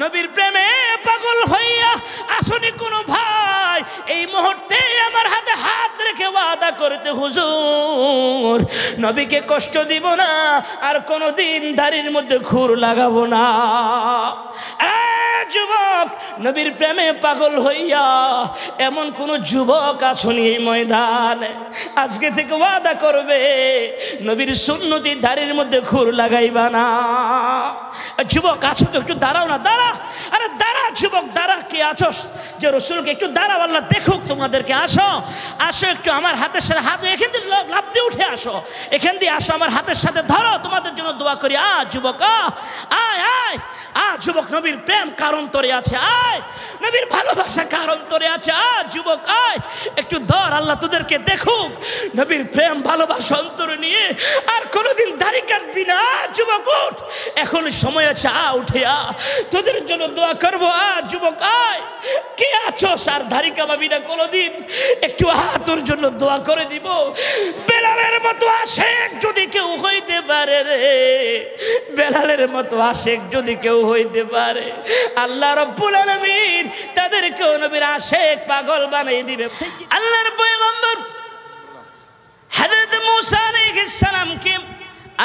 নবীর প্রেমে পাগল হইয়া আসনি কোনো ভাই এই মুহূর্তে আমার হাতে হাত রেখে ওয়াদা করতে হুজুর নবীকে কষ্ট দিব না আর কোনো দিন দাঁড়ির মধ্যে ঘুর লাগাবো না যুবক নবীর প্রেমে পাগল হইয়া এমন কোন যুবক আছনি এই ময়দানে আজকে থেকে ওয়াদা করবে নবীর সুন্নতি ধারির মধ্যে খুর লাগাইবা না যুবক আছো তো একটু দাঁড়াও না দাঁড়া আরে দাঁড়া যুবক দাঁড়া কি আছো যে রসুলকে একটু দাঁড়াও আল্লাহ দেখুক তোমাদেরকে আসো আসো একটু আমার হাতের সাথে হাত এখান দিয়ে লাভ দিয়ে উঠে আসো এখান দিয়ে আসো আমার হাতের সাথে ধরো তোমাদের জন্য দোয়া করি আ যুবক আয় আয় আ যুবক নবীর প্রেম কারণ তরে আছে আ নবীর ভালোবাসা কার অন্তরে আছে আয় যুবক আয় একটু ধর আল্লাহ তোদেরকে দেখুক নবীর প্রেম ভালোবাসা অন্তরে নিয়ে আর কোনোদিন দাড়ি কাটবি না এখন সময় আছে আ উঠে আ তোদের জন্য দোয়া করবো আ যুবক আয় কে আছো সার ধারিকা কামাবি না কোনোদিন একটু আ তোর জন্য দোয়া করে দিব বেলালের মতো আসে যদি কেউ হইতে পারে রে বেলালের মতো আসে যদি কেউ হইতে পারে আল্লাহ রব্বুল আলমীর কেউ নবীর আসে পাগল বানিয়ে দিবে আল্লাহর বন্ধুর হাজরত মুসা আলাইহিস কে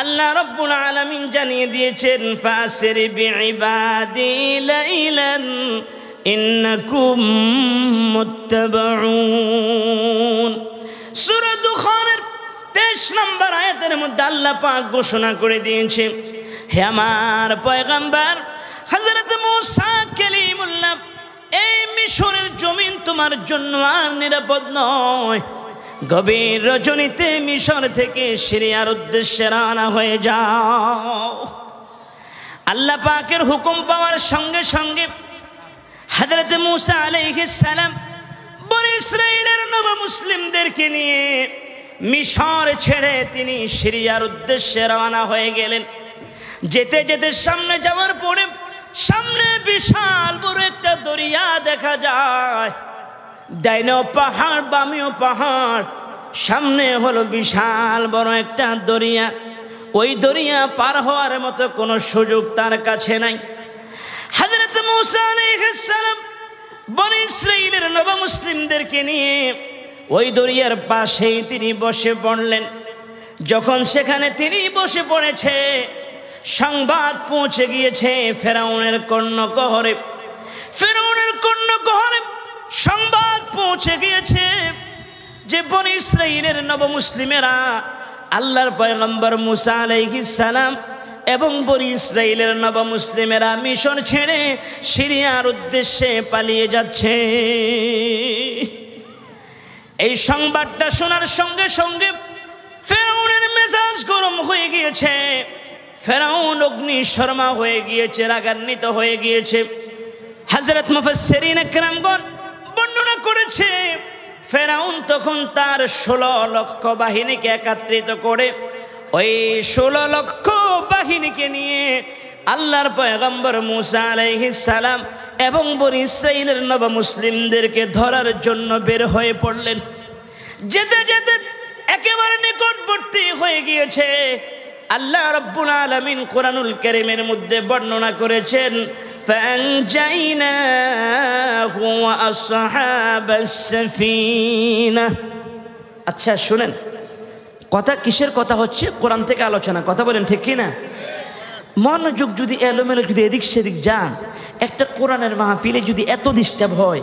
আল্লাহ রব্বুল আলামিন জানিয়ে দিয়েছেন ফাসির বিইবাদি লাইলান ইন্নাকুম মুত্তাবাউন সূরা দুখানের 23 নম্বর আয়াতের মধ্যে আল্লাহ পাক ঘোষণা করে দিয়েছে হে আমার পয়গাম্বার হযরত মূসা কালিমুল্লাহ এই মিশরের জমিন তোমার জন্য আর নিরাপদ নয় গভীর রজনীতে মিশর থেকে সিরিয়ার উদ্দেশ্যে রানা হয়ে যাও আল্লাহ পাকের হুকুম পাওয়ার সঙ্গে সঙ্গে হাজরত মুসা সালাম বড় ইসরায়েলের নব মুসলিমদেরকে নিয়ে মিশর ছেড়ে তিনি সিরিয়ার উদ্দেশ্যে রওনা হয়ে গেলেন যেতে যেতে সামনে যাওয়ার পরে সামনে বিশাল বড় একটা দরিয়া দেখা যায় ডাইনো পাহাড় বামিও পাহাড় সামনে হলো বিশাল বড় একটা দরিয়া ওই দরিয়া পার হওয়ার মতো কোনো সুযোগ তার কাছে নাই হাজরত মুসালাম নব মুসলিমদেরকে নিয়ে ওই দরিয়ার পাশেই তিনি বসে পড়লেন যখন সেখানে তিনি বসে পড়েছে সংবাদ পৌঁছে গিয়েছে ফেরাউনের কর্ণ কহরে ফেরাউনের কর্ণ কহরে সংবাদ পৌঁছে গিয়েছে যে বন ইসরাইলের মুসলিমেরা আল্লাহর পয়গম্বর মুসা আলাইহিস সালাম এবং বনি ইসরায়েলের মুসলিমেরা মিশন ছেড়ে সিরিয়ার উদ্দেশ্যে পালিয়ে যাচ্ছে এই সংবাদটা শোনার সঙ্গে সঙ্গে ফেরাউনের মেজাজ গরম হয়ে গিয়েছে ফেরাউন অগ্নি শর্মা হয়ে গিয়েছে রাগান্বিত হয়ে গিয়েছে হাজরত মুফাসসিরিন একরামগণ বর্ণনা করেছে ফেরাউন তখন তার ষোলো লক্ষ বাহিনীকে একাত্রিত করে ওই ষোলো লক্ষ বাহিনীকে নিয়ে আল্লাহর পয়গম্বর মুসা আলাইহিস সালাম এবং বনি ইসরাইলের নব মুসলিমদেরকে ধরার জন্য বের হয়ে পড়লেন যেতে যেতে একেবারে নিকটবর্তী হয়ে গিয়েছে আল্লাহ রব্বুল আলমিন কোরআনুল করিমের মধ্যে বর্ণনা করেছেন আচ্ছা শুনেন কথা কিসের কথা হচ্ছে কোরআন থেকে আলোচনা কথা বলেন ঠিক কি না মনোযোগ যদি এলোমেলো যদি এদিক সেদিক যান একটা কোরআনের মাহফিলে যদি এত ডিস্টার্ব হয়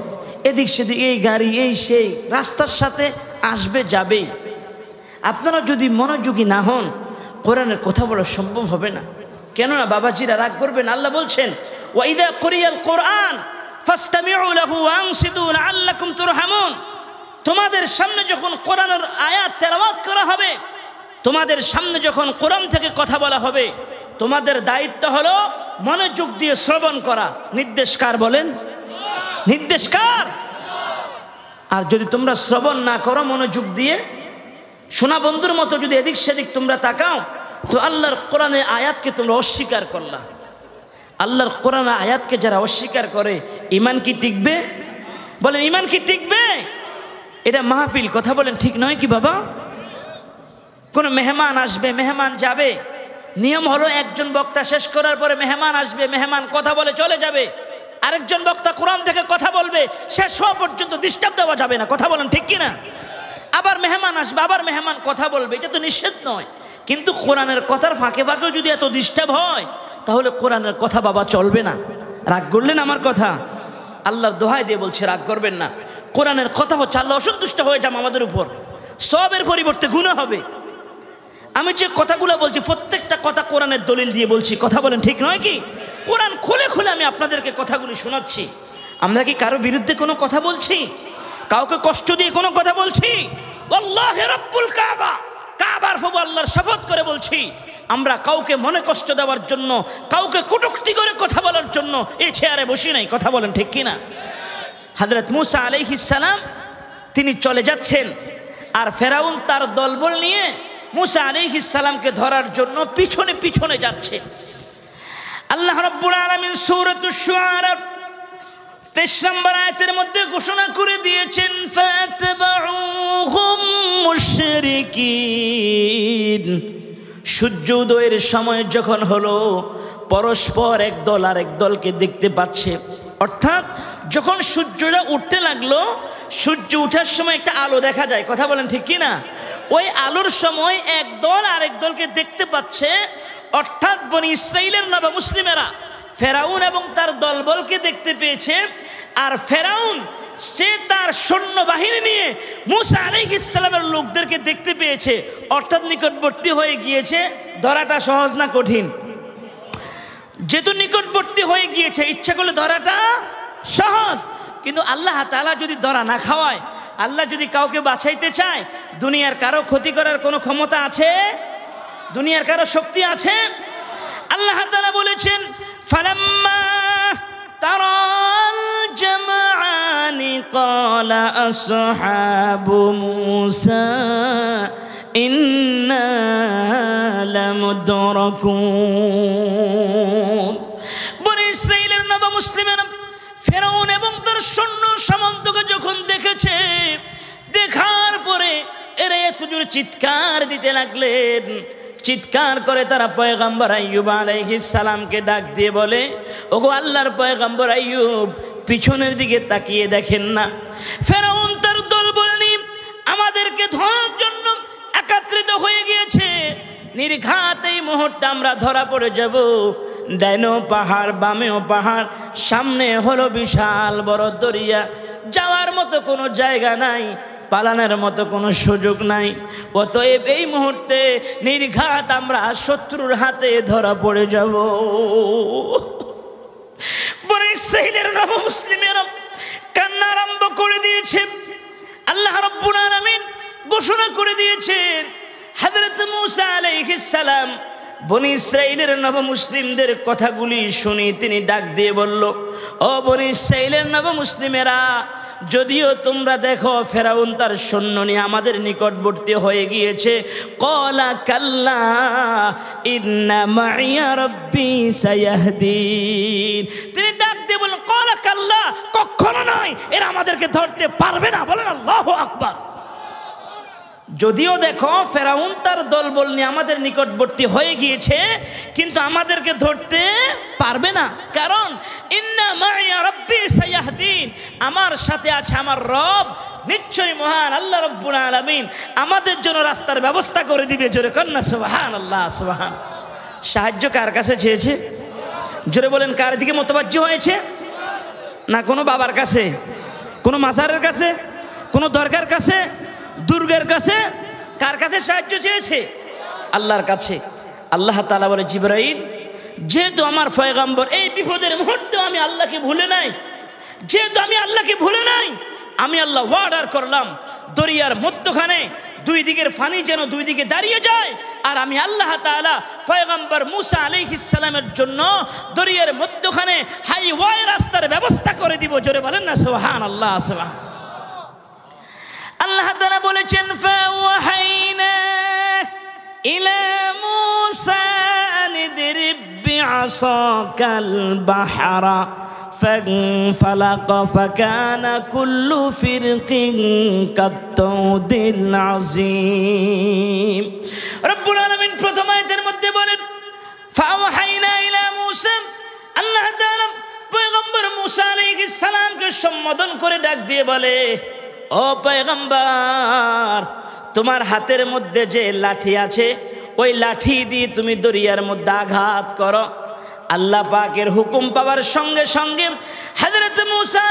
এদিক সেদিক এই গাড়ি এই সেই রাস্তার সাথে আসবে যাবেই আপনারা যদি মনোযোগী না হন কোরআনের কথা বলা সম্ভব হবে না কেননা বাবাজিরা রাগ করবেন আল্লাহ বলছেন ওয়াইদা কোরিয়াল কোরআন তোমাদের সামনে যখন কোরআনের আয়াত তেলাওয়াত করা হবে তোমাদের সামনে যখন কোরআন থেকে কথা বলা হবে তোমাদের দায়িত্ব হলো মনোযোগ দিয়ে শ্রবণ করা নির্দেশকার বলেন নির্দেশকার আর যদি তোমরা শ্রবণ না করো মনোযোগ দিয়ে সোনা বন্ধুর মতো যদি এদিক সেদিক তোমরা তাকাও তো আল্লাহর কোরআনে আয়াতকে তোমরা অস্বীকার করলা আল্লাহর কোরআনে আয়াতকে যারা অস্বীকার করে ইমান কি টিকবে বলেন ইমান কি টিকবে এটা মাহফিল কথা বলেন ঠিক নয় কি বাবা কোনো মেহমান আসবে মেহমান যাবে নিয়ম হলো একজন বক্তা শেষ করার পরে মেহমান আসবে মেহমান কথা বলে চলে যাবে আরেকজন বক্তা কোরআন থেকে কথা বলবে শেষ হওয়া পর্যন্ত ডিস্টার্ব দেওয়া যাবে না কথা বলেন ঠিক কিনা আবার মেহমান আসবে আবার মেহমান কথা বলবে এটা তো নিষেধ নয় কিন্তু কোরআনের কথার ফাঁকে ফাঁকেও যদি এত ডিস্টার্ব হয় তাহলে কোরআনের কথা বাবা চলবে না রাগ করলেন আমার কথা আল্লাহর দোহাই দিয়ে বলছে রাগ করবেন না কোরআনের কথা হচ্ছে আল্লাহ অসন্তুষ্ট হয়ে যাম আমাদের উপর সবের পরিবর্তে গুণ হবে আমি যে কথাগুলো বলছি প্রত্যেকটা কথা কোরআনের দলিল দিয়ে বলছি কথা বলেন ঠিক নয় কি কোরআন খুলে খুলে আমি আপনাদেরকে কথাগুলি শোনাচ্ছি আমরা কি কারো বিরুদ্ধে কোনো কথা বলছি কাউকে কষ্ট দিয়ে কোনো কথা বলছি কাবা আল্লাহর শপথ করে বলছি আমরা কাউকে মনে কষ্ট দেওয়ার জন্য কাউকে কটুক্তি করে কথা বলার জন্য এই চেয়ারে বসি নাই কথা বলেন ঠিক কিনা হাজরত মুসা সালাম তিনি চলে যাচ্ছেন আর ফেরাউন তার দলবল নিয়ে মুসা সালামকে ধরার জন্য পিছনে পিছনে যাচ্ছে আল্লাহ রব্বুল আলমিন সৌরতুল তেইশ নম্বর আয়তের মধ্যে ঘোষণা করে দিয়েছেন সূর্য উদয়ের সময় যখন হলো পরস্পর এক দল আর এক দলকে দেখতে পাচ্ছে অর্থাৎ যখন সূর্যটা উঠতে লাগলো সূর্য উঠার সময় একটা আলো দেখা যায় কথা বলেন ঠিক না ওই আলোর সময় এক দল আরেক দলকে দেখতে পাচ্ছে অর্থাৎ বনি ইসরায়েলের নবা মুসলিমেরা ফেরাউন এবং তার দলবলকে দেখতে পেয়েছে আর ফেরাউন সে তার সৈন্যবাহিনী নিয়ে মুসা আলিক ইসলামের লোকদেরকে দেখতে পেয়েছে অর্থাৎ নিকটবর্তী হয়ে গিয়েছে ধরাটা সহজ না কঠিন যেহেতু নিকটবর্তী হয়ে গিয়েছে ইচ্ছা করলে ধরাটা সহজ কিন্তু আল্লাহ তালা যদি ধরা না খাওয়ায় আল্লাহ যদি কাউকে বাঁচাইতে চায় দুনিয়ার কারো ক্ষতি করার কোনো ক্ষমতা আছে দুনিয়ার কারো শক্তি আছে আল্লাহ তালা বলেছেন فلما ترى الجمعان قال أصحاب موسى إنا لمدركون বনি ইসরায়েলের নব মুসলিমেরা ফেরাউন এবং তার সৈন্য সামন্তকে যখন দেখেছে দেখার পরে এরা এত জোরে চিৎকার দিতে লাগলেন চিৎকার করে তারা পয়গাম্বর আইয়ুব আলাইহিস সালামকে ডাক দিয়ে বলে ওগো আল্লাহর পয়গাম্বর আইয়ুব পিছনের দিকে তাকিয়ে দেখেন না ফেরাউন তার দল বলেনি আমাদেরকে ধরার জন্য একাত্রিত হয়ে গিয়েছে নির্ঘাত এই মুহূর্তে আমরা ধরা পড়ে যাব ডাইনেও পাহাড় বামেও পাহাড় সামনে হলো বিশাল বড় দরিয়া যাওয়ার মতো কোনো জায়গা নাই পালানোর মতো কোনো সুযোগ নাই অতএব এই মুহূর্তে নির্ঘাত আমরা শত্রুর হাতে ধরা পড়ে যাব সাহিলের নব মুসলিমের কান্না আরম্ভ করে দিয়েছে আল্লাহ রব্বুল আলমিন ঘোষণা করে দিয়েছেন হজরত মুসা সালাম বনি নব মুসলিমদের কথাগুলি শুনি তিনি ডাক দিয়ে বলল ও বনি ইসরায়েলের নবমুসলিমেরা যদিও তোমরা দেখো ফেরাউন তার সৈন্য নিয়ে আমাদের নিকটবর্তী হয়ে গিয়েছে কলা কাল্লা ইন্নামাইয়ারব্বি সায়াহদিন তিনি ডাক দিয়ে বলেন কলা কাল্লা কখনো নয় এরা আমাদেরকে ধরতে পারবে না বলেন আল্লাহ আকবার যদিও দেখো ফেরাউন তার দলবল নিয়ে আমাদের নিকটবর্তী হয়ে গিয়েছে কিন্তু আমাদেরকে ধরতে পারবে না কারণ আমার সাথে আছে আমার রব নিশ্চয়ই মহান আল্লাহ রব্বুল আলমিন আমাদের জন্য রাস্তার ব্যবস্থা করে দিবে জোরে কন্যা সোহান আল্লাহ সোহান সাহায্য কার কাছে চেয়েছে জোরে বলেন কার দিকে মতবাজ্য হয়েছে না কোনো বাবার কাছে কোনো মাজারের কাছে কোনো দরকার কাছে দুর্গের কাছে কার কাছে সাহায্য চেয়েছে আল্লাহর কাছে আল্লাহ তালা বলে জিব্রাইল যেহেতু আমার ফয়গাম্বর এই বিপদের মুহূর্তে আমি আল্লাহকে ভুলে নাই যেহেতু আমি আল্লাহকে ভুলে নাই আমি আল্লাহ অর্ডার করলাম দরিয়ার মধ্যখানে দুই দিকের ফানি যেন দুই দিকে দাঁড়িয়ে যায় আর আমি আল্লাহ তালা পয়গম্বর মুসা ইসালামের জন্য দরিয়ার মধ্যখানে হাইওয়ে রাস্তার ব্যবস্থা করে দিব জোরে বলেন না সোহান আল্লাহ সোহান তারা বলেছেন ইলা মুসানিদের বিআসাকাল বাহারা فانفلق فكان كل فرق كالطود العظيم رب العالمين প্রথম আয়াতের মধ্যে বলেন ফাওহাইনা ইলা আল্লাহ তাআলা পয়গম্বর মূসা সালামকে সম্বোধন করে ডাক দিয়ে বলে ও পেগম্বার তোমার হাতের মধ্যে যে লাঠি আছে ওই লাঠি দিয়ে তুমি দরিয়ার মধ্যে আঘাত করো আল্লাহ পাকের হুকুম পাওয়ার সঙ্গে সঙ্গে হজরত মুসা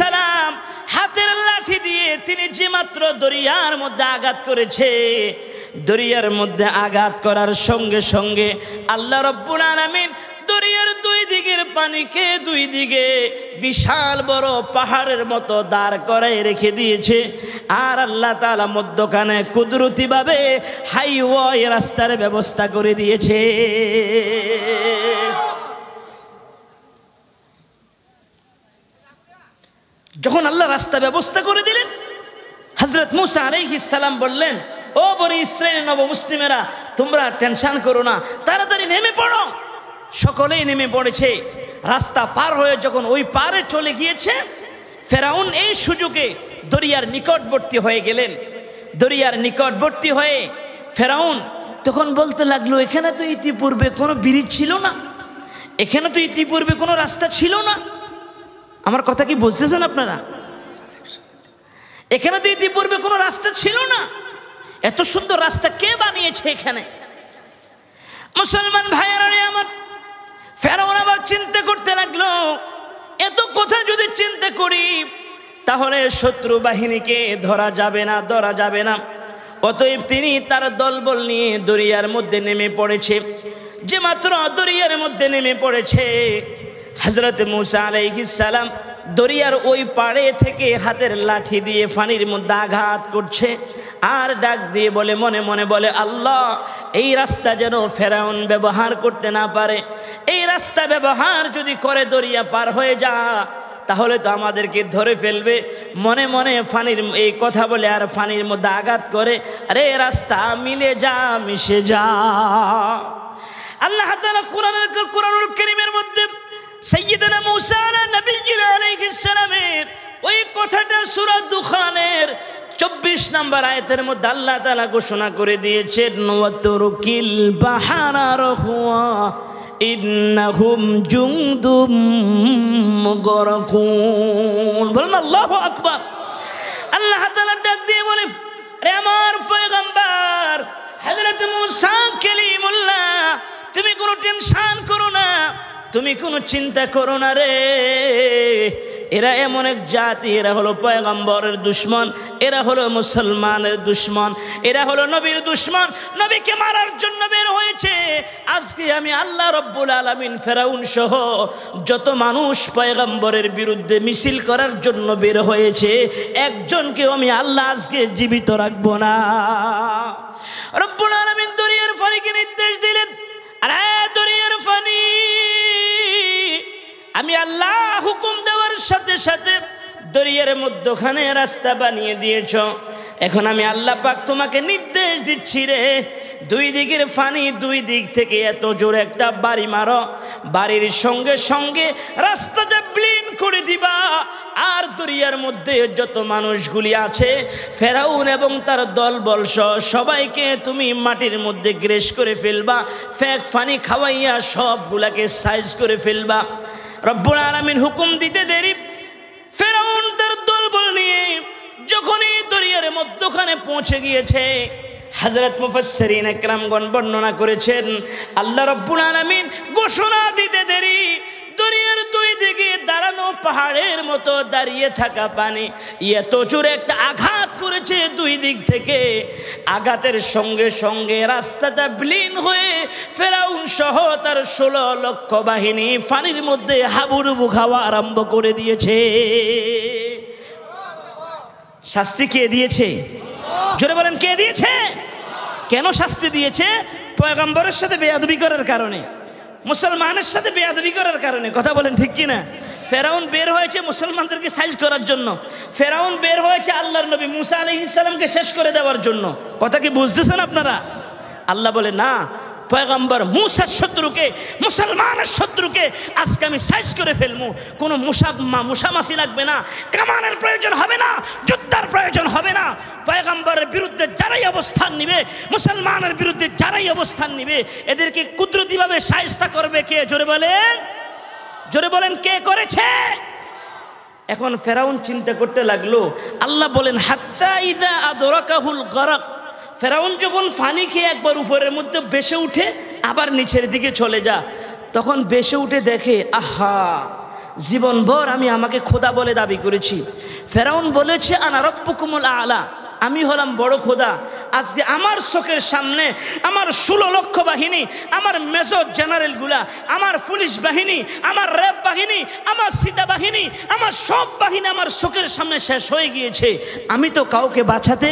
সালাম হাতের লাঠি দিয়ে তিনি যে মাত্র দরিয়ার মধ্যে আঘাত করেছে দরিয়ার মধ্যে আঘাত করার সঙ্গে সঙ্গে আল্লাহ রব্বুল আলমিন দরিয়ার দুই দিকের পানিকে দুই দিকে বিশাল বড় পাহাড়ের মতো দাঁড় করাই রেখে দিয়েছে আর আল্লাহ তালা মধ্যখানে কুদরতিভাবে হাইওয়ে রাস্তার ব্যবস্থা করে দিয়েছে যখন আল্লাহ রাস্তা ব্যবস্থা করে দিলেন হজরত মুসা ইসালাম বললেন ও বড় ইসরায়েল নব মুসলিমেরা তোমরা টেনশন করো না তাড়াতাড়ি নেমে পড়ো সকলেই নেমে পড়েছে রাস্তা পার হয়ে যখন ওই পারে চলে গিয়েছে ফেরাউন এই সুযোগে দরিয়ার নিকটবর্তী হয়ে গেলেন দরিয়ার নিকটবর্তী হয়ে ফেরাউন তখন বলতে লাগলো এখানে তো ইতিপূর্বে কোনো ব্রিজ ছিল না এখানে তো ইতিপূর্বে কোনো রাস্তা ছিল না আমার কথা কি বুঝতেছেন আপনারা এখানে তো ইতিপূর্বে কোনো রাস্তা ছিল না এত সুন্দর রাস্তা কে বানিয়েছে এখানে মুসলমান ভাইয়ারে আমার ফেরাউন আবার চিন্তা করতে লাগলো এত কথা যদি চিনতে করি তাহলে শত্রু বাহিনীকে ধরা যাবে না ধরা যাবে না অতএব তিনি তার দলবল নিয়ে দরিয়ার মধ্যে নেমে পড়েছে যে মাত্র দরিয়ার মধ্যে নেমে পড়েছে হজরত মুসা আলাইহিস সালাম দরিয়ার ওই পাড়ে থেকে হাতের লাঠি দিয়ে ফানির মধ্যে আঘাত করছে আর ডাক দিয়ে বলে মনে মনে বলে আল্লাহ এই রাস্তা যেন ফেরাউন ব্যবহার করতে না পারে এই রাস্তা ব্যবহার যদি করে দরিয়া পার হয়ে যা তাহলে তো আমাদেরকে ধরে ফেলবে মনে মনে ফানির এই কথা বলে আর ফানির মধ্যে আঘাত করে আরে রাস্তা মিলে যা মিশে যা আল্লাহ তালা কোরআন কোরআনুল করিমের মধ্যে সৈয়দনা মুসানা নবীজির আলাইহিসসালামের ওই কথাটা সূরা দুখানের চব্বিশ নম্বর আয়াতের মধ্যে আল্লাহ তালা ঘোষণা করে দিয়েছেন বাহারার হুয়া আল্লাহ আল্লাহ তালা ডাক দিয়ে বলে আমার পয়গম্বর হযরত তুমি কোনো টেনশন করো না তুমি কোনো চিন্তা করো না রে এরা এমন এক জাতি এরা হলো পয়গম্বরের দুশ্মন এরা হলো মুসলমানের দুশ্মন এরা হলো নবীর দুশ্মন নবীকে মারার জন্য বের হয়েছে আজকে আমি আল্লাহ রব্বুল আলমিন ফেরাউন সহ যত মানুষ পয়গম্বরের বিরুদ্ধে মিছিল করার জন্য বের হয়েছে একজনকেও আমি আল্লাহ আজকে জীবিত রাখবো না রব্বুল আলমিন দরিয়ার ফানিকে নির্দেশ দিলেন আরে হ্যাঁ, দরিয়ার ফানি আমি আল্লাহ হুকুম দেওয়ার সাথে সাথে দরিয়ার মধ্যখানে রাস্তা বানিয়ে দিয়েছ এখন আমি আল্লাহ পাক তোমাকে নির্দেশ দিচ্ছি রে দুই দিকের ফানি দুই দিক থেকে এত জোর একটা বাড়ি মারো বাড়ির সঙ্গে সঙ্গে রাস্তাটা ব্লিন করে দিবা আর দরিয়ার মধ্যে যত মানুষগুলি আছে ফেরাউন এবং তার দল বলস সবাইকে তুমি মাটির মধ্যে গ্রেস করে ফেলবা ফ্যাক ফানি খাওয়াইয়া সবগুলাকে সাইজ করে ফেলবা রব্বুল আলমিন হুকুম দিতে দেরি ফেরাউন তার দলবল নিয়ে যখনই দরিয়ার মধ্যখানে পৌঁছে গিয়েছে হাজরত মুফাসরিন একরামগণ বর্ণনা করেছেন আল্লাহ রব্বুল আলমিন ঘোষণা দিতে দেরি দিকে দাঁড়ানো পাহাড়ের মতো দাঁড়িয়ে থাকা পানি এত জোরে একটা আঘাত করেছে দুই দিক থেকে আঘাতের সঙ্গে সঙ্গে রাস্তাটা বিলীন হয়ে ফেরাউন সহ তার ষোলো লক্ষ বাহিনী পানির মধ্যে হাবুডুবু খাওয়া আরম্ভ করে দিয়েছে শাস্তি কে দিয়েছে জোরে বলেন কে দিয়েছে কেন শাস্তি দিয়েছে পয়গম্বরের সাথে বেয়াদবি করার কারণে মুসলমানের সাথে বেয়াদবি করার কারণে কথা বলেন ঠিক কিনা ফেরাউন বের হয়েছে মুসলমানদেরকে সাইজ করার জন্য ফেরাউন বের হয়েছে আল্লাহর নবী মুসা আলহিসামকে শেষ করে দেওয়ার জন্য কথা কি বুঝতেছেন আপনারা আল্লাহ বলে না পয়গম্বর মুসার শত্রুকে মুসলমানের শত্রুকে আজকে আমি সাইজ করে ফেলবো কোনো মুসা মুসামাসি লাগবে না কামানের প্রয়োজন হবে না যুদ্ধার প্রয়োজন হবে না পয়গম্বরের বিরুদ্ধে যারাই অবস্থান নিবে মুসলমানের বিরুদ্ধে যারাই অবস্থান নিবে এদেরকে কুদরতিভাবে সাইস্তা করবে কে জোরে বলেন জোরে বলেন কে করেছে এখন ফেরাউন চিন্তা করতে লাগলো আল্লাহ বলেন হাত্তা ইদা আদরাকাহুল গরক ফেরাউন যখন ফানি খেয়ে একবার উপরের মধ্যে বেসে উঠে আবার নিচের দিকে চলে যা তখন বেসে উঠে দেখে আহা জীবনভর আমি আমাকে খোদা বলে দাবি করেছি ফেরাউন বলেছে আনারব্য কুমল আলা আমি হলাম বড় খোদা আজকে আমার চোখের সামনে আমার ষোলো লক্ষ বাহিনী আমার মেজর জেনারেলগুলা আমার পুলিশ বাহিনী আমার র্যাব বাহিনী আমার সীতা বাহিনী আমার সব বাহিনী আমার চোখের সামনে শেষ হয়ে গিয়েছে আমি তো কাউকে বাঁচাতে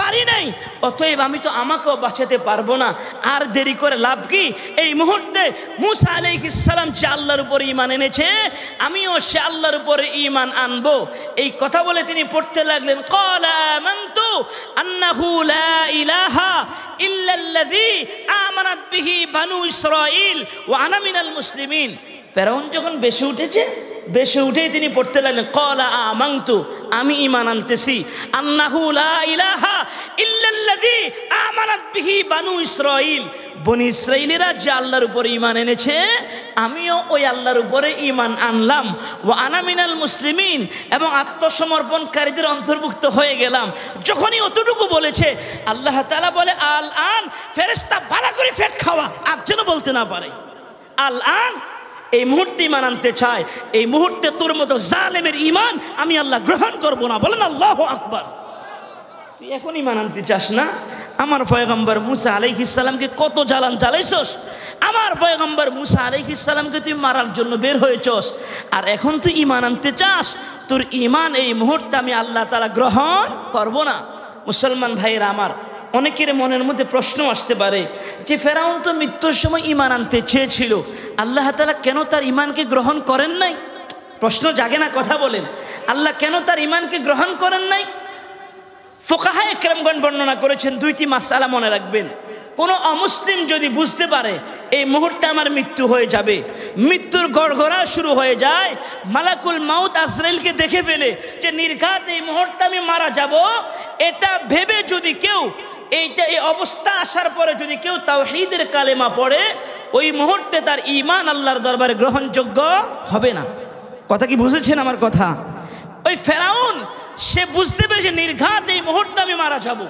পারি নাই অতএব আমি তো আমাকেও বাঁচাতে পারবো না আর দেরি করে লাভ কি এই মুহূর্তে মুসা ইসালাম সে আল্লাহর উপর ইমান এনেছে আমিও সে আল্লাহর উপরে ইমান আনবো এই কথা বলে তিনি পড়তে লাগলেন কলামন্তু আন্নাহু লা ইলাহা ইল্লাল্লাযী আমানাত বানু মিনাল মুসলিমিন ফেরাউন যখন বেশে উঠেছে বেশে উঠেই তিনি পড়তে লাগলেন কলা আমাংতু আমি ইমান আনতেছি আন্নাহু লা ইলাহা ইল্লাল্লাযী আমানাত বিহি বানু ইসরাঈল বনি ইসরাইলিরা যে আল্লাহর উপরে ইমান এনেছে আমিও ওই আল্লাহর উপরে ইমান আনলাম ও আনামিনাল মুসলিমিন এবং আত্মসমর্পণকারীদের অন্তর্ভুক্ত হয়ে গেলাম যখনই অতটুকু বলেছে আল্লাহ তালা বলে আল আন ফেরেশতা ভালো করে ফেট খাওয়া আর যেন বলতে না পারে আল আন এই মুহূর্তে ইমান আনতে চায় এই মুহূর্তে তোর মতো জালেমের ইমান আমি আল্লাহ গ্রহণ করব না বলেন আল্লাহ আকবর তুই এখন ইমান আনতে চাস না আমার ফয়েগম্বর মুসা আলাইহিসাল্লামকে কত জ্বালান চালাইছস আমার পয়গম্বর মুসা ইসালামকে তুই মারার জন্য বের হয়েছস আর এখন তুই ইমান আনতে চাস তোর ইমান এই মুহূর্তে আমি আল্লাহ তালা গ্রহণ করব না মুসলমান ভাইয়েরা আমার অনেকের মনের মধ্যে প্রশ্ন আসতে পারে যে ফেরাউন তো মৃত্যুর সময় ইমান আনতে চেয়েছিল আল্লাহ তালা কেন তার ইমানকে গ্রহণ করেন নাই প্রশ্ন জাগে না কথা বলেন আল্লাহ কেন তার ইমানকে গ্রহণ করেন নাই ফোকাহা একরামগণ বর্ণনা করেছেন দুইটি মাসালা মনে রাখবেন কোনো অমুসলিম যদি বুঝতে পারে এই মুহূর্তে আমার মৃত্যু হয়ে যাবে মৃত্যুর গড়গড়া শুরু হয়ে যায় মালাকুল মাউত আসরাইলকে দেখে ফেলে যে নির্ঘাত এই মুহূর্তে আমি মারা যাব এটা ভেবে যদি কেউ এইটা এই অবস্থা আসার পরে যদি কেউ তাওহিদের কালেমা পড়ে ওই মুহূর্তে তার ইমান আল্লাহর দরবারে গ্রহণযোগ্য হবে না কথা কি বুঝেছেন আমার কথা ওই ফেরাউন সে বুঝতে পেরেছে নির্ঘাত এই মুহূর্তে আমি মারা যাব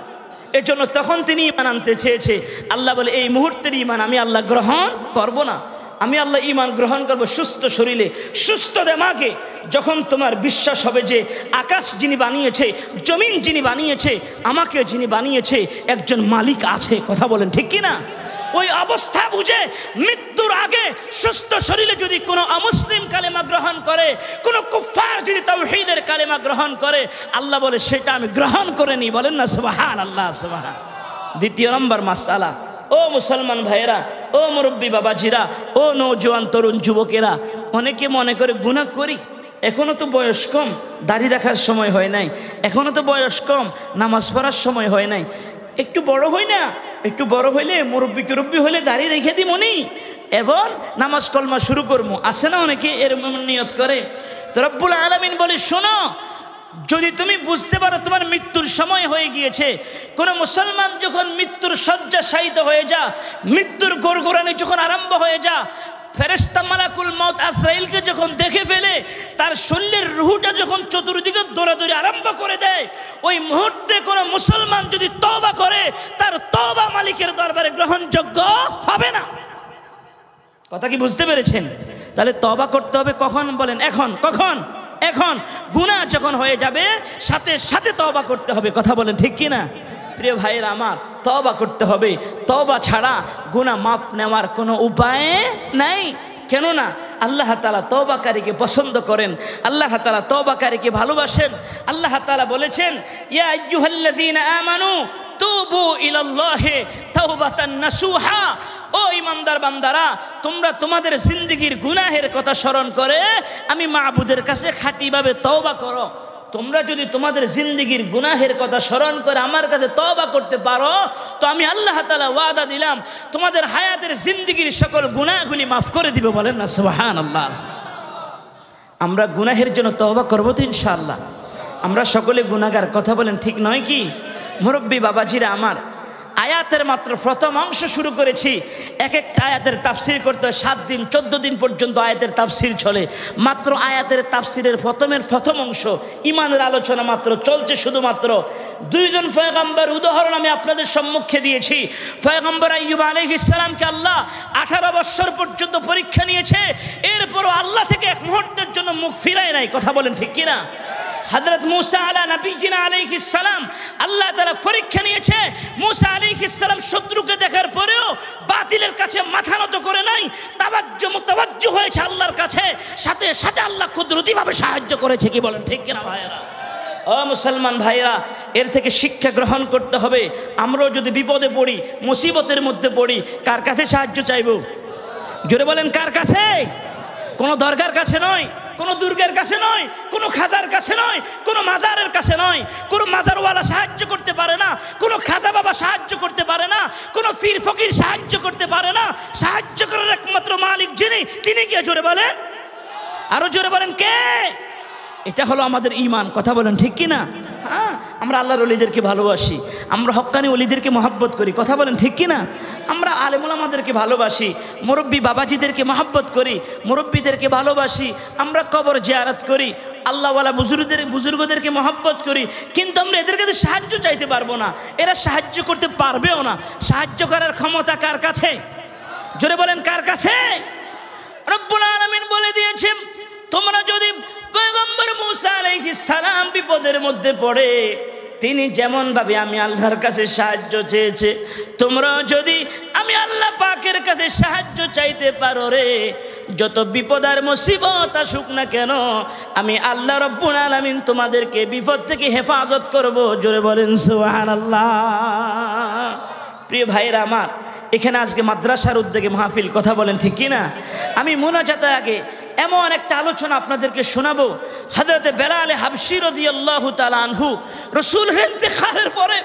এর জন্য তখন তিনি ইমান আনতে চেয়েছে আল্লাহ বলে এই মুহূর্তের ইমান আমি আল্লাহ গ্রহণ করব না আমি আল্লাহ ইমান গ্রহণ করব সুস্থ শরীরে সুস্থ দেমাকে যখন তোমার বিশ্বাস হবে যে আকাশ যিনি বানিয়েছে জমিন যিনি বানিয়েছে আমাকে যিনি বানিয়েছে একজন মালিক আছে কথা বলেন ঠিক কি না ওই অবস্থা বুঝে মৃত্যুর আগে সুস্থ শরীরে যদি কোনো অমুসলিম কালেমা গ্রহণ করে কোনো কুফার যদি তাওহীদের কালেমা গ্রহণ করে আল্লাহ বলে সেটা আমি গ্রহণ করে নিই বলেন না সুবহান আল্লাহ সুবহান দ্বিতীয় নম্বর মাসালা ও মুসলমান ভাইয়েরা ও মুরব্বী বাবাজিরা ও নৌজোয়ান তরুণ যুবকেরা অনেকে মনে করে গুণা করি এখনও তো বয়স কম দাড়ি রাখার সময় হয় নাই এখনও তো বয়স কম নামাজ পড়ার সময় হয় নাই একটু বড় হই না একটু বড় হইলে মুরব্বী টুরব্বি হলে দাড়ি রেখে দিই মনি এবং নামাজ কলমা শুরু করবো আসে না অনেকে এরকম নিয়ত করে তো রব্বুল আলমিন বলে শোনো যদি তুমি বুঝতে পারো তোমার মৃত্যুর সময় হয়ে গিয়েছে কোন মুসলমান যখন মৃত্যুর শয্যা শায়িত হয়ে যা মৃত্যুর গোরগোরানি যখন আরম্ভ হয়ে যা ফেরেস্তা মালাকুল মত আসরাইলকে যখন দেখে ফেলে তার শরীরের রুহুটা যখন চতুর্দিকে দৌড়াদৌড়ি আরম্ভ করে দেয় ওই মুহূর্তে কোনো মুসলমান যদি তবা করে তার তবা মালিকের দরবারে গ্রহণযোগ্য হবে না কথা কি বুঝতে পেরেছেন তাহলে তবা করতে হবে কখন বলেন এখন কখন এখন গুণা যখন হয়ে যাবে সাথে সাথে তবা করতে হবে কথা বলেন ঠিক কিনা প্রিয় ভাইয়ের আমার তবা করতে হবে তবা ছাড়া গুণা মাফ নেওয়ার কোনো উপায় নাই কেননা আল্লাহ তালা তবাকারীকে পছন্দ করেন আল্লাহ তালা তবাকারীকে ভালোবাসেন আল্লাহ তালা বলেছেন ইয়া আমানু তুবু ইলাল্লাহে তাওবাতান নাসুহা ও ইমানদার বান্দারা তোমরা তোমাদের জিন্দিগির গুনাহের কথা স্মরণ করে আমি মাহবুদের কাছে খাঁটিভাবে তওবা করো তোমরা যদি তোমাদের জিন্দিগির গুনাহের কথা স্মরণ করে আমার কাছে তবা করতে পারো তো আমি আল্লাহ তালা ওয়াদা দিলাম তোমাদের হায়াতের জিন্দিগির সকল গুনাহগুলি মাফ করে দিব বলেন না সোহান আল্লাহ আমরা গুনাহের জন্য তবা করবো তো ইনশাআল্লাহ আমরা সকলে গুনাগার কথা বলেন ঠিক নয় কি মুরব্বী বাবাজিরা আমার আয়াতের মাত্র প্রথম অংশ শুরু করেছি এক একটা আয়াতের তাফসির করতে হয় সাত দিন চোদ্দ দিন পর্যন্ত আয়াতের তাফসির চলে মাত্র আয়াতের তাফসিরের প্রথমের প্রথম অংশ ইমানের আলোচনা মাত্র চলছে শুধুমাত্র দুইজন ফয়গাম্বার উদাহরণ আমি আপনাদের সম্মুখে দিয়েছি ফয়গাম্বর আইব আলহ ইসলামকে আল্লাহ আঠারো বৎসর পর্যন্ত পরীক্ষা নিয়েছে এরপরও আল্লাহ থেকে এক মুহূর্তের জন্য মুখ ফিরায় নাই কথা বলেন ঠিক কিনা হজরত মুসা আলা নবীনা আলাইহ ইসালাম আল্লাহ তারা পরীক্ষা নিয়েছে মুসা আলাইহ ইসালাম শত্রুকে দেখার পরেও বাতিলের কাছে মাথা নত করে নাই তাবাজ্য মুতাবাজ্য হয়েছে আল্লাহর কাছে সাথে সাথে আল্লাহ কুদরতিভাবে সাহায্য করেছে কি বলেন ঠিক কিনা ভাইয়েরা অ মুসলমান ভাইরা এর থেকে শিক্ষা গ্রহণ করতে হবে আমরাও যদি বিপদে পড়ি মুসিবতের মধ্যে পড়ি কার কাছে সাহায্য চাইব জোরে বলেন কার কাছে কোনো দরকার কাছে নয় কোনো দুর্গের কাছে নয় কোনো খাজার কাছে নয় কোনো মাজারের কাছে নয় কোনো মাজারওয়ালা সাহায্য করতে পারে না কোনো খাজা বাবা সাহায্য করতে পারে না কোনো ফির ফকির সাহায্য করতে পারে না সাহায্য করার একমাত্র মালিক যিনি তিনি গিয়ে জোরে বলেন আরো জোরে বলেন কে এটা হলো আমাদের ইমান কথা বলেন ঠিক কি না হ্যাঁ আমরা আল্লাহর অলিদেরকে ভালোবাসি আমরা হক্কানি অলিদেরকে মহাব্বত করি কথা বলেন ঠিক কি না আমরা আমাদেরকে ভালোবাসি মুরব্বী বাবাজিদেরকে মহাব্বত করি মুরব্বীদেরকে ভালোবাসি আমরা কবর জিয়ারাত করি আল্লাহওয়ালা বুজুর্গদের বুজুর্গদেরকে মহাব্বত করি কিন্তু আমরা এদের কাছে সাহায্য চাইতে পারবো না এরা সাহায্য করতে পারবেও না সাহায্য করার ক্ষমতা কার কাছে জোরে বলেন কার কাছে রব্বুল আলমিন বলে দিয়েছেন তোমরা যদি পয়গম্বর মুসা আলাইহিস সালাম বিপদের মধ্যে পড়ে তিনি যেমনভাবে আমি আল্লাহর কাছে সাহায্য চেয়েছে তোমরা যদি আমি আল্লাহ পাকের কাছে সাহায্য চাইতে পারো রে যত বিপদ আর মুসিবত আসুক না কেন আমি আল্লাহ রব্বুল আলামিন তোমাদেরকে বিপদ থেকে হেফাজত করব জোরে বলেন সুবহানাল্লাহ প্রিয় ভাইরা আমার এখানে আজকে মাদ্রাসার উদ্যোগে মাহফিল কথা বলেন ঠিক কিনা আমি মোনাজাতের আগে এমন একটা আলোচনা আপনাদেরকে শোনাবো হাজরতে বেলালে হাবশির আল্লাহ তালানহু রসুল হেন্তেখারের পরে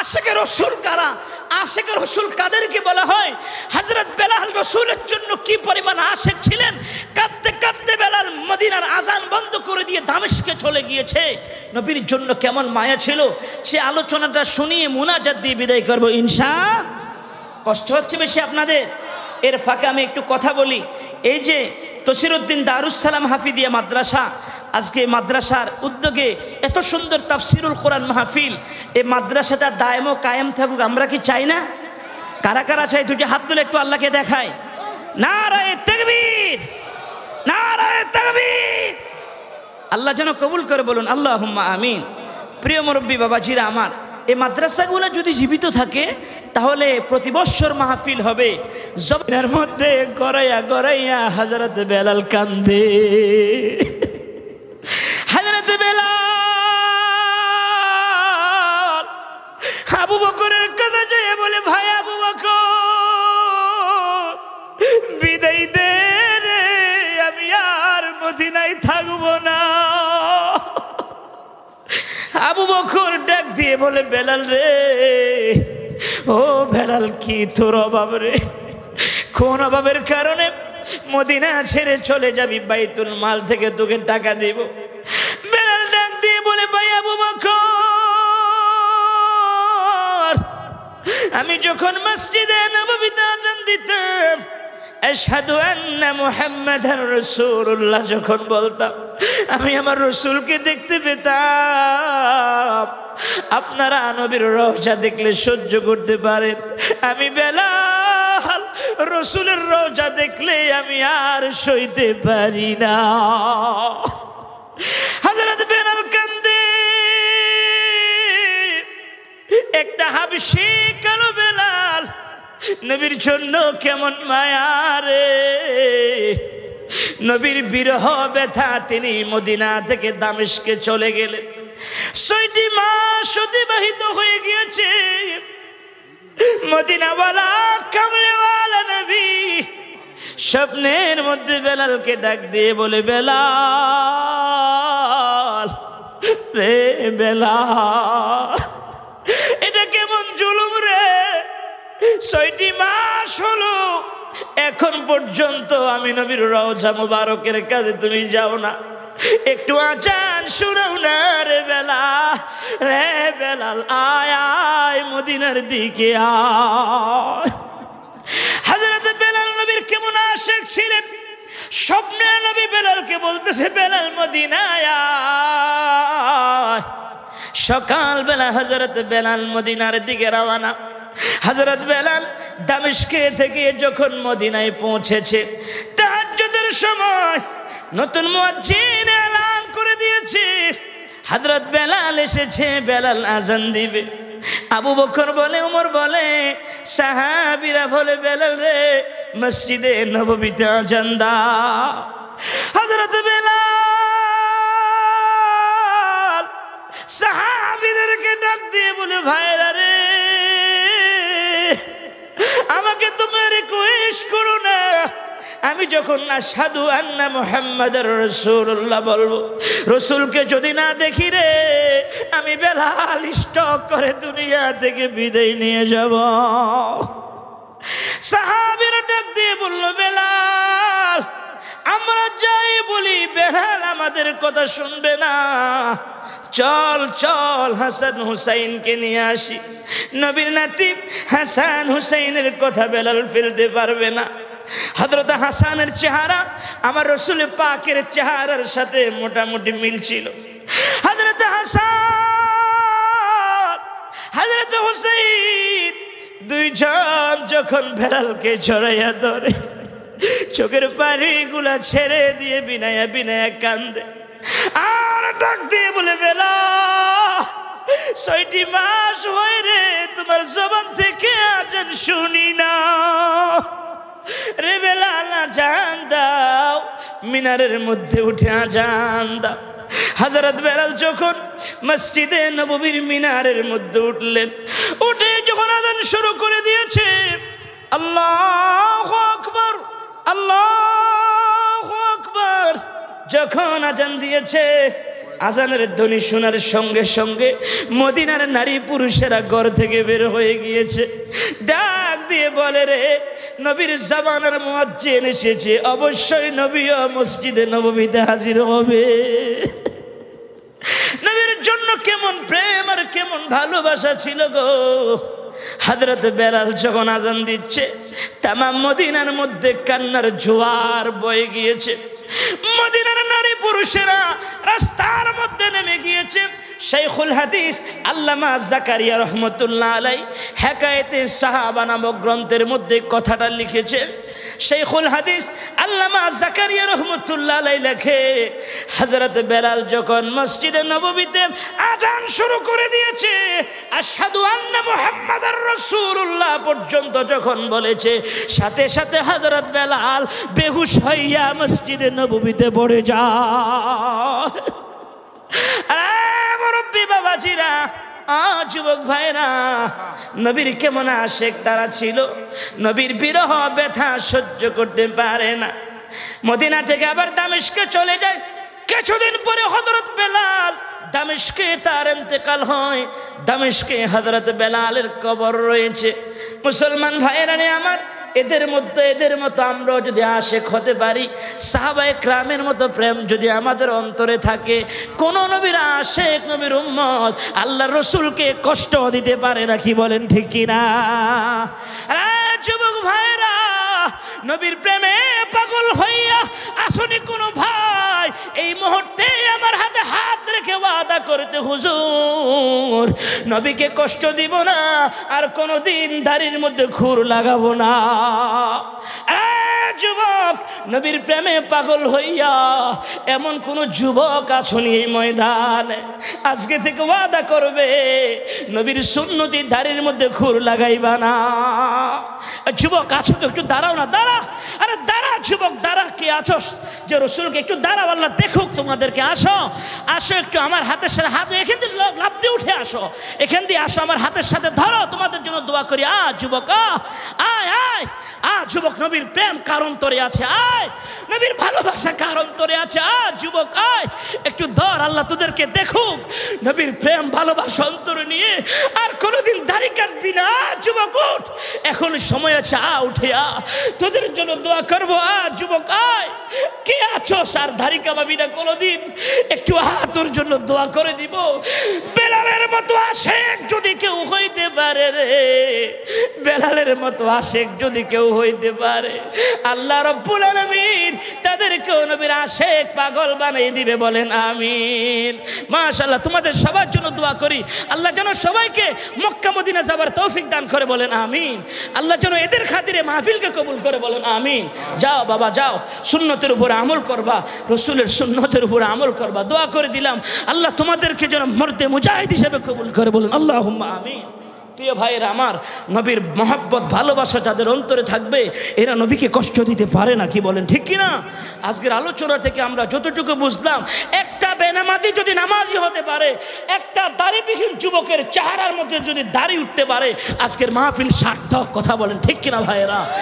আশেকের রসুল কারা আশেখের রসুল কাদেরকে বলা হয় হজরত বেলাল রসুলের জন্য কি পরিমাণ আশেক ছিলেন কাঁদতে কাঁদতে বেলাল মদিনার আজান বন্ধ করে দিয়ে দামেশকে চলে গিয়েছে নবীর জন্য কেমন মায়া ছিল সে আলোচনাটা শুনিয়ে মুনাজাত দিয়ে বিদায় করবো ইনশা কষ্ট হচ্ছে বেশি আপনাদের এর ফাঁকে আমি একটু কথা বলি এই যে তসিরুদ্দিন দারুসালাম হাফিদিয়া মাদ্রাসা আজকে মাদ্রাসার উদ্যোগে এত সুন্দর তাফসিরুল কোরআন মাহফিল এই মাদ্রাসাটা দায়ম কায়েম থাকুক আমরা কি চাই না কারা কারা চাই দুটি হাত তুলে একটু আল্লাহকে দেখায় না রায় না আল্লাহ যেন কবুল করে বলুন আল্লাহ আমিন প্রিয় মুরব্বী বাবাজিরা আমার এই মাদ্রাসাগুলো যদি জীবিত থাকে তাহলে প্রতি বৎসর মাহফিল হবে জমিনের মধ্যে গড়াইয়া গড়াইয়া হাজারাত বেলাল কান্দে আবু বকর ডাক দিয়ে বলে বেলাল রে ও বেলাল কি তোর অভাব রে কোন অভাবের কারণে মদিনা ছেড়ে চলে যাবি বাইতুল মাল থেকে তোকে টাকা দেব বেলাল ডাক দিয়ে বলে ভাই আবু বকর আমি যখন মসজিদে নববিতা আজান দিতাম আন্না যখন বলতাম আমি আমার রসুলকে দেখতে পেতাম আপনারা আনবীর রহজা দেখলে সহ্য করতে পারেন আমি বেলা রসুলের রোজা দেখলে আমি আর সইতে পারি না হাজরত বেলাল কান্দে একটা হাবশি কালো নবীর জন্য কেমন মায়া রে নবীর বিরহ ব্যথা তিনি মদিনা থেকে দামেশকে চলে গেলেন ছয়টি মাস অতিবাহিত হয়ে গিয়েছে মদিনাওয়ালা কামলেওয়ালা নবী স্বপ্নের মধ্যে বেলালকে ডাক দিয়ে বলে বেলাল রে বেলা এটা কেমন জুলুম রে ছয়টি মাস হলো এখন পর্যন্ত আমি নবীর রওজা মুবারকের কাজে তুমি যাও না একটু আচান শুনাও না রে বেলা রে বেলাল আয় আয় মদিনার দিকে আয় হাজরত বেলাল নবীর কেমন আশেখ ছিলেন স্বপ্নে নবী বেলালকে বলতেছে বেলাল মদিনায় সকালবেলা হজরত বেলাল মদিনার দিকে রওনা হজরত বেলাল দামেশকে থেকে যখন মদিনায় পৌঁছেছে তাহাজ্জুদের সময় নতুন মজ্জিন এলান করে দিয়েছে হজরত বেলাল এসেছে বেলাল আজান দিবে আবু বকর বলে উমর বলে সাহাবিরা বলে বেলাল রে মসজিদে নববীতে আজান দা হজরত বেলাল সাহাবিদেরকে ডাক দিয়ে বলে ভাইরা রে আমাকে তোমরা রিকোয়েস্ট করো না আমি যখন না সাধু আন্না মোহাম্মদ রসুল্লাহ বলবো রসুলকে যদি না দেখি রে আমি বেলাল স্টক করে দুনিয়া থেকে বিদায় নিয়ে যাব সাহাবিরা ডাক দিয়ে বললো বেলা আমরা যাই বলি বেহাল আমাদের কথা শুনবে না চল চল হাসান হুসাইনকে নিয়ে আসি নবীর নাতিব হাসান হুসাইনের কথা বেলাল ফেলতে পারবে না হজরত হাসানের চেহারা আমার রসুল পাকের চেহারার সাথে মোটামুটি মিলছিল হজরত হাসান হজরত হুসাইন দুইজন যখন বেলালকে ছড়াইয়া ধরে চোখের গুলা ছেড়ে দিয়ে বিনায়া বিনায়া কান্দে আর ডাক দিয়ে বলে বেলা ছয়টি মাস হয়ে রে তোমার জবান থেকে আছেন শুনি না রে বেলা জান দাও মিনারের মধ্যে উঠে আজান দাও হাজারত বেলাল যখন মসজিদে নববীর মিনারের মধ্যে উঠলেন উঠে যখন আজান শুরু করে দিয়েছে আল্লাহ আকবর আল্লাহ আকবর যখন আজান দিয়েছে আজানের ধ্বনি শোনার সঙ্গে সঙ্গে মদিনার নারী পুরুষেরা ঘর থেকে বের হয়ে গিয়েছে ডাক দিয়ে বলে রে নবীর জামানার মোয়াজ্জেন এসেছে অবশ্যই নবীয় মসজিদে নবমীতে হাজির হবে নবীর জন্য কেমন প্রেম আর কেমন ভালোবাসা ছিল গো হজরত বেলাল যখন আজান দিচ্ছে তামাম মদিনার মধ্যে কান্নার জোয়ার বয়ে গিয়েছে মদিনার নারী পুরুষেরা রাস্তার মধ্যে নেমে গিয়েছে শেখুল হাদিস আল্লামা জাকারিয়া রহমতুল্লাহ আলাই হেকায়েতে সাহাবা নামক গ্রন্থের মধ্যে কথাটা লিখেছে শেখুল হাদিস আল্লামা জাকারিয়া রহমতুল্লাহ আলাই লেখে হজরত বেলাল যখন মসজিদে নবমীতে আজান শুরু করে দিয়েছে আর সাধু আন্না মোহাম্মদ রসুল্লাহ পর্যন্ত যখন বলেছে সাথে সাথে হজরত বেলাল বেহুশ হইয়া মসজিদে নবমীতে পড়ে যা মুরব্বী বাবাজিরা যুবক ভাইরা নবীর কেমন আশেক তারা ছিল নবীর বিরহ ব্যথা সহ্য করতে পারে না মদিনা থেকে আবার দামেশকে চলে যায় কিছুদিন পরে হজরত বেলাল দামেশকে তার এতেকাল হয় দামেশকে হজরত বেলালের কবর রয়েছে মুসলমান ভাইরা আমার এদের মধ্যে এদের মতো আমরাও যদি আশেক হতে পারি সাহাবায় ক্রামের মতো প্রেম যদি আমাদের অন্তরে থাকে কোন নবীর আশেক নবীর উম্মত আল্লাহ রসুলকে কষ্ট দিতে পারে না কি বলেন ঠিক কিনা যুবক ভাইরা নবীর প্রেমে পাগল হইয়া আসনি কোনো ভাই করতে হুজুর নবীকে কষ্ট দিব না আর কোনো দিন দাড়ির মধ্যে ঘুর লাগাবো না যুবক নবীর প্রেমে পাগল হইয়া এমন কোন যুবক আছো নি ময়দান আজকে থেকে ওয়াদা করবে নবীর সুন্নতি দাড়ির মধ্যে খুর লাগাইবা না যুবক আছো তো একটু দাঁড়াও না দাঁড়া আরে দাঁড়া যুবক দাঁড়া কি আছো যে রসুলকে একটু দাঁড়াও আল্লাহ দেখুক তোমাদেরকে আসো আসো একটু আমার হাতের সাথে হাত এখান দিয়ে লাভ দিয়ে উঠে আসো এখান দিয়ে আসো আমার হাতের সাথে ধরো তোমাদের জন্য দোয়া করি আ যুবক আয় আয় আ যুবক নবীর প্রেম কারণ অন্তরে আছে আয় নবীর ভালোবাসা কার অন্তরে আছে আয় যুবক আয় একটু দর আল্লাহ তোদেরকে দেখুক নবীর প্রেম ভালোবাসা অন্তরে নিয়ে আর কোনোদিন দাড়ি কাটবি না যুবক উঠ এখন সময় আছে আ উঠে আ তোদের জন্য দোয়া করবো আ যুবক আয় কে আছো আর ধারি কামাবি না কোনোদিন একটু আ তোর জন্য দোয়া করে দিব বেলালের মতো আসে যদি কেউ হইত পারে রে বেলালের মতো আশেক যদি কেউ হইতে পারে আল্লাহ রব্বুল আলমিন তাদেরকেও নবীর আশেক পাগল বানাই দিবে বলেন আমিন মাশাল্লাহ তোমাদের সবার জন্য দোয়া করি আল্লাহ যেন সবাইকে মক্কা মদিনা যাবার তৌফিক দান করে বলেন আমিন আল্লাহ যেন এদের খাতিরে মাহফিলকে কবুল করে বলেন আমিন যাও বাবা যাও সুন্নতের উপর আমল করবা রসুলের সুন্নতের উপর আমল করবা দোয়া করে দিলাম আল্লাহ তোমাদেরকে যেন মর্দে মুজাহিদ হিসেবে কবুল করে বলুন আল্লাহ আমিন প্রিয় ভাইয়ের আমার নবীর মহাব্বত ভালোবাসা যাদের অন্তরে থাকবে এরা নবীকে কষ্ট দিতে পারে না কি বলেন ঠিক কিনা আজকের আলোচনা থেকে আমরা যতটুকু বুঝলাম একটা বেনামাজি যদি নামাজি হতে পারে একটা দাড়িবিহীন যুবকের চেহারার মধ্যে যদি দাড়ি উঠতে পারে আজকের মাহফিল সার্থক কথা বলেন ঠিক কিনা ভাইয়েরা